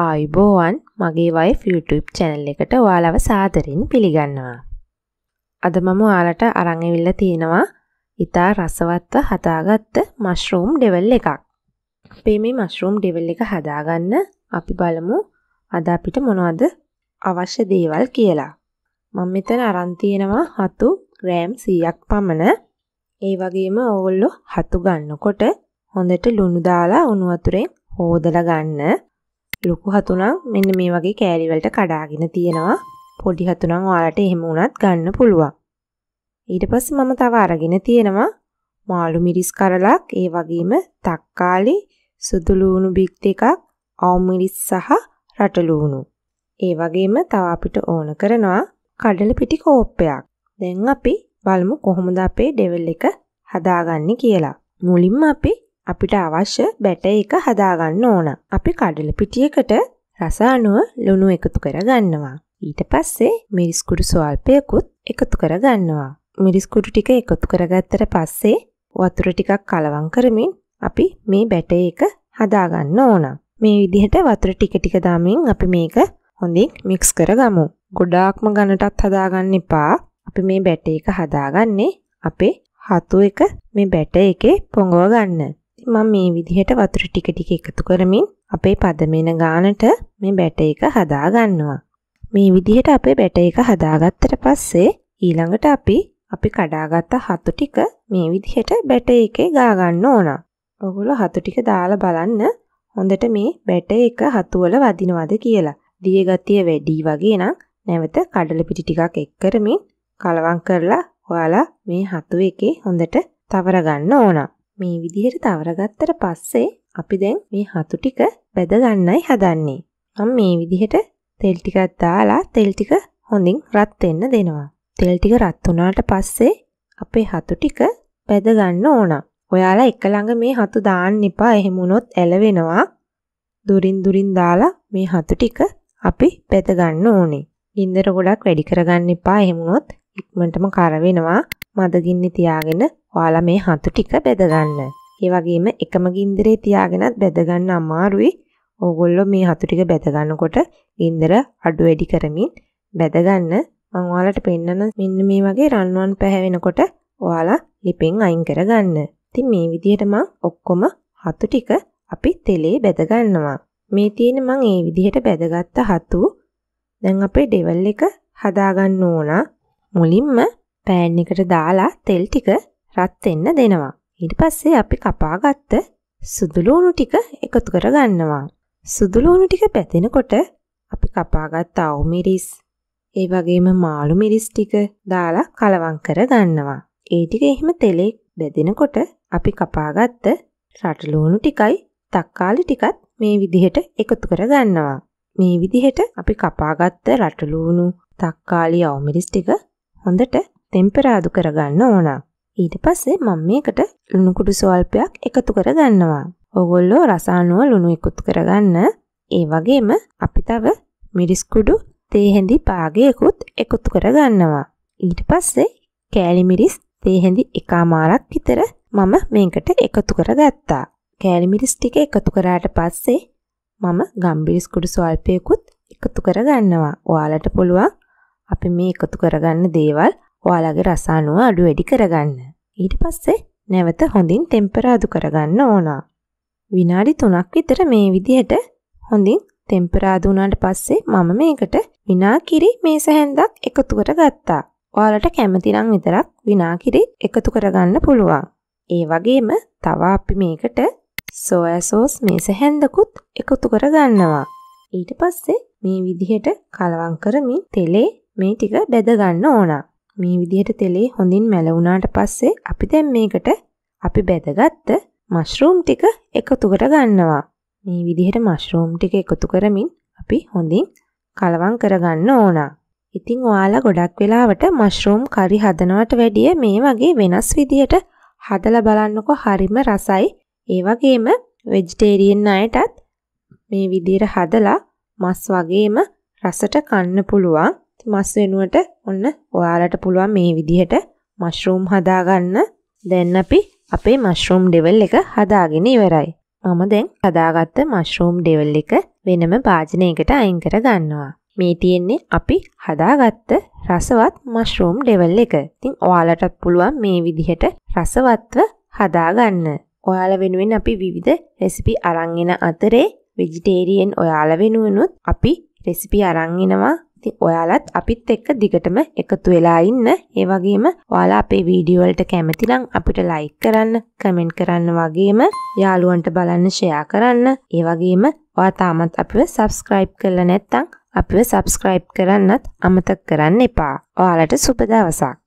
ආයුබෝවන් මගේ wife YouTube channel එකට ඔයාලව සාදරයෙන් පිළිගන්නවා. අද මම ඔයාලට අරන් ඇවිල්ලා තියෙනවා ඉතා රසවත්ව හදාගත්ත මෂ්රූම් ඩෙවල් එකක්. අපේ මේ මෂ්රූම් ඩෙවල් එක හදාගන්න අපි බලමු අද අපිට මොනවද අවශ්‍ය දේවල් කියලා. මම මෙතන අරන් තියෙනවා හතු ග්‍රෑම් 100ක් පමණ. ඒ වගේම ඕගොල්ලෝ හතු ගන්නකොට හොඳට ලුණු දාලා උණු වතුරෙන් හෝදලා ගන්න. ලොකු හතුනම් මෙන්න මේ වගේ කෑලිවලට කඩාගෙන තියෙනවා පොඩි හතුනම් ඔයාලට එහෙම වුණත් ගන්න පුළුවන් ඊට පස්සේ මම තව අරගෙන තියෙනවා මාළු මිරිස් කරලක් ඒ වගේම තක්කාලි සුදු ලුණු බික්ට් එකක් අවු මිරිස් සහ රට ලුණු ඒ වගේම තව අපිට ඕන කරනවා කඩල පිටි කෝප්පයක් දැන් අපි බලමු කොහොමද අපේ ඩෙවල් එක හදාගන්නේ කියලා මුලින්ම අපි අපිට අවශ්‍ය බැටර් එක හදාගන්න ඕන. අපි කඩල පිටියකට රස අණුව ලුණු එකතු කරගන්නවා. ඊට පස්සේ මිරිස් කුඩු ස්වල්පයකුත් එකතු කරගන්නවා. මිරිස් කුඩු ටික එකතු කරගත්තට පස්සේ වතුර ටිකක් කලවම් කරමින් අපි මේ බැටර් එක හදාගන්න ඕන. මේ විදිහට වතුර ටික ටික දාමින් අපි මේක හොඳින් මික්ස් කරගමු. ගොඩාක්ම ඝනටත් හදාගන්න එපා. අපි මේ බැටර් එක හදාගන්නේ අපේ හතු එක මේ බැටර් එකේ පොඟව ගන්න. මම මේ විදිහට වතුර ටික ටික එකතු කරමින් අපේ පදමෙන ගානට මේ බැට එක හදා ගන්නවා. මේ විදිහට අපේ බැට එක හදාගත්තට පස්සේ ඊළඟට අපි අපි කඩාගත්ත හතු ටික මේ විදිහට බැට එකේ ගා ගන්න ඕන. ඔගොල්ලෝ හතු ටික දාලා බලන්න හොඳට මේ බැට එක හතු වල වදිනවද කියලා. දිය ගතිය වැඩි වගේ නම් නැවත කඩල පිටි ටිකක් එක් කරමින් කලවම් කරලා ඔයාලා මේ හතු එකේ හොඳට තවර ගන්න ඕන. මේ විදිහට තවරගත්තට පස්සේ අපි දැන් මේ හතු ටික බැදගන්නයි හදන්නේ. මම මේ විදිහට තෙල් ටිකක් දාලා තෙල් ටික හොඳින් රත් වෙන්න දෙනවා. තෙල් ටික රත් වුණාට පස්සේ අපේ හතු ටික බැදගන්න ඕන. ඔයාලා එක ළඟ මේ හතු දාන්න එපා. එහෙම වුණොත් ඇලවෙනවා. දුරින් දුරින් දාලා මේ හතු ටික අපි බැදගන්න ඕනේ. ගින්දර ගොඩක් වැඩි කරගන්න එපා. එහෙම වුණොත් ඉක්මනටම කර වෙනවා. මද ගින්නේ තියාගෙන ඔයාලා මේ හතු ටික බෙදගන්න. ඒ වගේම එකම ගින්දරේ තියාගෙනත් බෙදගන්න අමාරුයි. ඕගොල්ලෝ මේ හතු ටික බෙදගන්නකොට ගින්දර අඩු වැඩි කරමින් බෙදගන්න. මම ඔයාලට පෙන්නන මෙන්න මේ වගේ රන්වන් පැහැවෙනකොට ඔයාලා ලිපෙන් අයින් කරගන්න. ඉතින් මේ විදිහට මම ඔක්කොම හතු ටික අපි තෙලේ බෙදගන්නවා. මේ තියෙන මම ඒ විදිහට බෙදගත්ත හතු දැන් අපේ ඩෙවල් එක හදාගන්න ඕන. මුලින්ම පෑන් එකට දාලා තෙල් ටික රත් වෙන්න දෙනවා. ඊට පස්සේ අපි කපාගත්ත සුදුලූණු ටික එකතු කරගන්නවා. සුදුලූණු ටික පැතෙනකොට අපි කපාගත් අවු මිරිස්, ඒ වගේම මාළු මිරිස් ටික දාලා කලවම් කරගන්නවා. ඒ ටික එහෙම තෙලේ බැදෙනකොට අපි කපාගත්ත රටලූණු ටිකයි තක්කාලි ටිකත් මේ විදිහට එකතු කරගන්නවා. මේ විදිහට අපි කපාගත්ත රටලූණු තක්කාලි අවු මිරිස් ටික හොඳට තෙම්පරාදු කරගන්න ඕනා. ඊට පස්සේ මම මේකට ලුණු කුඩු ස්වල්පයක් එකතු කර ගන්නවා. ඔගොල්ලෝ රස අනුව ලුණු එකතු කරගන්න. ඒ වගේම අපි තව මිරිස් කුඩු තේ හැඳි පාගයකුත් එකතු කර ගන්නවා. ඊට පස්සේ කෑලි මිරිස් තේ හැඳි එකමාරක් විතර මම මේකට එකතු කරගත්තා. කෑලි මිරිස් ටික එකතු කරාට පස්සේ මම ගම්බිරිස් කුඩු ස්වල්පයකුත් එකතු කරගන්නවා. ඔයාලට පුළුවන් අපි මේ එකතු කරගන්න දේවල් ඔයාලගේ රසානුව අඩු වැඩි කරගන්න. ඊට පස්සේ නැවත හොඳින් ටෙම්පරාදු කරගන්න ඕන. විනාඩි 3ක් විතර මේ විදිහට හොඳින් ටෙම්පරාදු වුණාට පස්සේ මම මේකට විනාකිරි මේසැහැන්දක් එකතු කරගත්තා. ඔයාලට කැමති නම් විතරක් විනාකිරි එකතු කරගන්න පුළුවන්. ඒ වගේම තව අපි මේකට සෝයා සෝස් මේසැහැන්දකුත් එකතු කරගන්නවා. ඊට පස්සේ මේ විදිහට කලවම් කරමින් තෙලේ මේ ටික බැද ගන්න ඕනා. මේ විදිහට තෙලේ හොඳින් මැලවුණාට පස්සේ අපි දැන් මේකට අපි බැදගත්ත මශරූම් ටික එකතු කර ගන්නවා. මේ විදිහට මශරූම් ටික එකතු කරමින් අපි හොඳින් කලවම් කරගන්න ඕන. ඉතින් ඔයාලා ගොඩක් වෙලාවට මශරූම් කරි හදනවට වැඩිය මේ වගේ වෙනස් විදිහට හදලා බලන්නකෝ හරිම රසයි. ඒ වගේම වෙජිටේරියන් අයටත් මේ විදිහට හදලා මස් වගේම රසට කන්න පුළුවන්. මස් වෙනුවට ඔන්න ඔයාලට පුළුවන් මේ විදිහට මෂ්රූම් හදාගන්න. දැන් අපි අපේ මෂ්රූම් ඩෙවල් එක හදාගෙන ඉවරයි. මම දැන් හදාගත්ත මෂ්රූම් ඩෙවල් එක වෙනම භාජනයකට අයින් කර ගන්නවා. මේ තියෙන්නේ අපි හදාගත්ත රසවත් මෂ්රූම් ඩෙවල් එක. ඉතින් ඔයාලටත් පුළුවන් මේ විදිහට රසවත්ව හදාගන්න. ඔයාලා වෙනුවෙන් අපි විවිධ රෙසිපි අරන් අතරේ වෙජිටේරියන් ඔයාලා වෙනුවෙනුත් අපි රෙසිපි අරන් ඉතින් ඔයාලත් අපිත් එක්ක දිගටම එකතු වෙලා ඉන්න. ඒ වගේම ඔයාලා අපේ වීඩියෝ වලට කැමති නම් අපිට ලයික් කරන්න, කමෙන්ට් කරන්න වගේම යාළුවන්ට බලන්න ෂෙයා කරන්න. ඒ වගේම ඔයා තාමත් අපිව subscribe කරලා නැත්නම් අපිව subscribe කරන්නත් අමතක කරන්න එපා. ඔයාලට සුබ දවසක්.